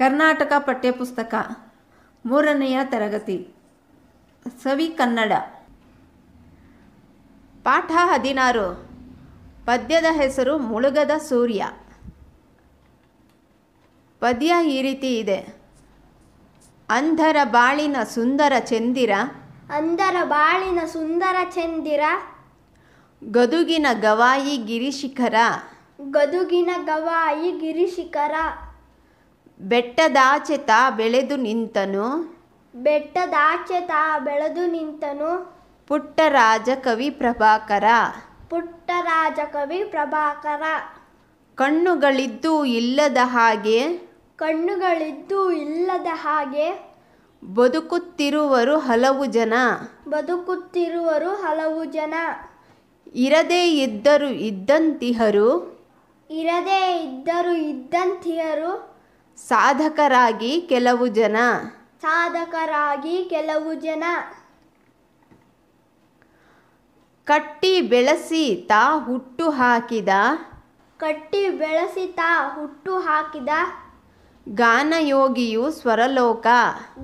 ಕರ್ನಾಟಕ ಪಠ್ಯಪುಸ್ತಕ ಮೂರನೆಯ ತರಗತಿ ಸವಿ ಕನ್ನಡ ಪಾಠ ಹದಿನಾರು ಪದ್ಯದ ಹೆಸರು ಮುಳುಗದ ಸೂರ್ಯ ಪದ್ಯ ಈ ರೀತಿ ಇದೆ ಅಂಧರ ಬಾಳಿನ ಸುಂದರ ಚಂದಿರ ಅಂಧರ ಬಾಳಿನ ಸುಂದರ ಚಂದಿರ ಗದುಗಿನ ಗವಾಯಿ ಗಿರಿಶಿಖರ ಗದುಗಿನ ಗವಾಯಿ ಗಿರಿಶಿಖರ ಬೆಟ್ಟದಾಚೆತ ಬೆಳೆದು ನಿಂತನು ಬೆಟ್ಟದಾಚೆತ ಬೆಳೆದು ನಿಂತನು ಪುಟ್ಟರಾಜ ಕವಿ ಪ್ರಭಾಕರ ಪುಟ್ಟರಾಜ ಕವಿ ಪ್ರಭಾಕರ ಕಣ್ಣುಗಳಿದ್ದು ಇಲ್ಲದ ಹಾಗೆ ಕಣ್ಣುಗಳಿದ್ದು ಇಲ್ಲದ ಹಾಗೆ ಬದುಕುತ್ತಿರುವರು ಹಲವು ಜನ ಬದುಕುತ್ತಿರುವರು ಹಲವು ಜನ ಇರದೇ ಇದ್ದರು ಇದ್ದಂತಿಹರು ಇರದೇ ಇದ್ದರು ಇದ್ದಂತಿಯರು ಸಾಧಕರಾಗಿ ಕೆಲವು ಜನ ಸಾಧಕರಾಗಿ ಕೆಲವು ಜನ ಕಟ್ಟಿ ಬೆಳೆಸಿ ತಾ ಹುಟ್ಟು ಹಾಕಿದ ಕಟ್ಟಿ ಬೆಳೆಸಿ ತಾ ಹುಟ್ಟು ಹಾಕಿದ ಗಾನಯೋಗಿಯು ಸ್ವರಲೋಕ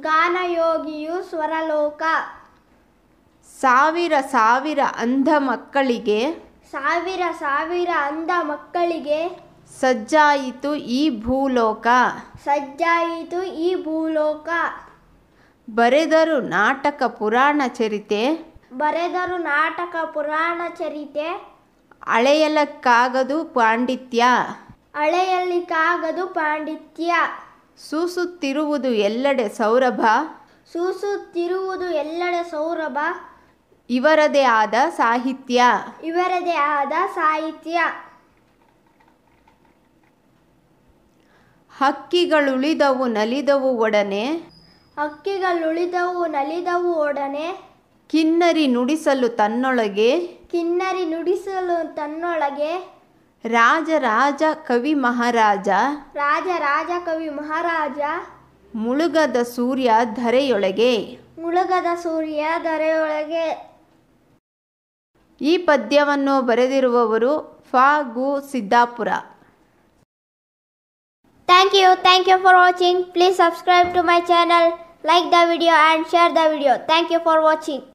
ಗಾನಯೋಗಿಯು ಸ್ವರಲೋಕ ಸಾವಿರ ಸಾವಿರ ಅಂಧ ಮಕ್ಕಳಿಗೆ ಸಾವಿರ ಸಾವಿರ ಅಂಧ ಮಕ್ಕಳಿಗೆ ಸಜ್ಜಾಯಿತು ಈ ಭೂಲೋಕ ಸಜ್ಜಾಯಿತು ಈ ಭೂಲೋಕ ಬರೆದರು ನಾಟಕ ಪುರಾಣ ಚರಿತೆ ಬರೆದರು ನಾಟಕ ಪುರಾಣ ಚರಿತೆ ಅಳೆಯಲಕ್ಕಾಗದು ಪಾಂಡಿತ್ಯ ಅಳೆಯಲಿಕ್ಕಾಗದು ಪಾಂಡಿತ್ಯ ಸೂಸುತ್ತಿರುವುದು ಎಲ್ಲೆಡೆ ಸೌರಭ ಸೂಸುತ್ತಿರುವುದು ಎಲ್ಲೆಡೆ ಸೌರಭ ಇವರದೇ ಆದ ಸಾಹಿತ್ಯ ಇವರದೇ ಆದ ಸಾಹಿತ್ಯ ಹಕ್ಕಿಗಳುಳಿದವು ನಲಿದವು ಒಡನೆ ಹಕ್ಕಿಗಳುಳಿದವು ನಲಿದವು ಒಡನೆ ಕಿನ್ನರಿ ನುಡಿಸಲು ತನ್ನೊಳಗೆ ಕಿನ್ನರಿ ನುಡಿಸಲು ತನ್ನೊಳಗೆ ರಾಜ ಕವಿ ಮಹಾರಾಜ ರಾಜ ರಾಜ ಕವಿ ಮಹಾರಾಜ ಮುಳುಗದ ಸೂರ್ಯ ಧರೆಯೊಳಗೆ ಮುಳುಗದ ಸೂರ್ಯ ಧರೆಯೊಳಗೆ ಈ ಪದ್ಯವನ್ನು ಬರೆದಿರುವವರು ಫಾಗು Siddapura Thank you. Thank you for watching. Please subscribe to my channel, like the video and share the video. Thank you for watching.